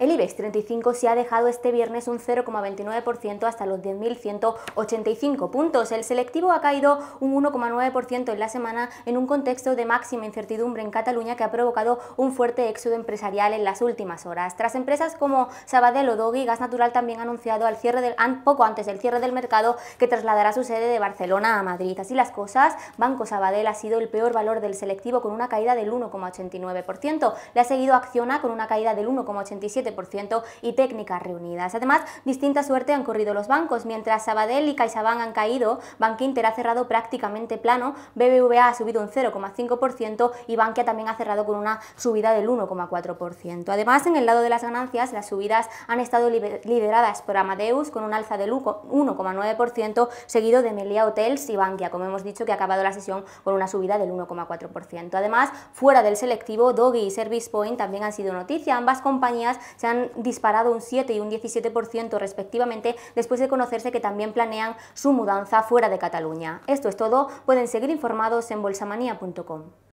El IBEX 35 se ha dejado este viernes un 0,29% hasta los 10.185 puntos. El selectivo ha caído un 1,9% en la semana en un contexto de máxima incertidumbre en Cataluña que ha provocado un fuerte éxodo empresarial en las últimas horas. Tras empresas como Sabadell o Dogi, Gas Natural también ha anunciado al cierre del, poco antes del cierre del mercado que trasladará su sede de Barcelona a Madrid. Así las cosas, Banco Sabadell ha sido el peor valor del selectivo con una caída del 1,89%. Le ha seguido Acciona con una caída del 1,87% y Técnicas Reunidas. Además, distinta suerte han corrido los bancos. Mientras Sabadell y CaixaBank han caído, Inter ha cerrado prácticamente plano, BBVA ha subido un 0,5% y Bankia también ha cerrado con una subida del 1,4%. Además, en el lado de las ganancias, las subidas han estado lideradas por Amadeus con un alza del 1,9%, seguido de Melia Hotels y Bankia, como hemos dicho, que ha acabado la sesión con una subida del 1,4%. Además, fuera del selectivo, Doggy y Service Point también han sido noticia. Ambas compañías se han disparado un 7 y un 17% respectivamente después de conocerse que también planean su mudanza fuera de Cataluña. Esto es todo, pueden seguir informados en bolsamanía.com.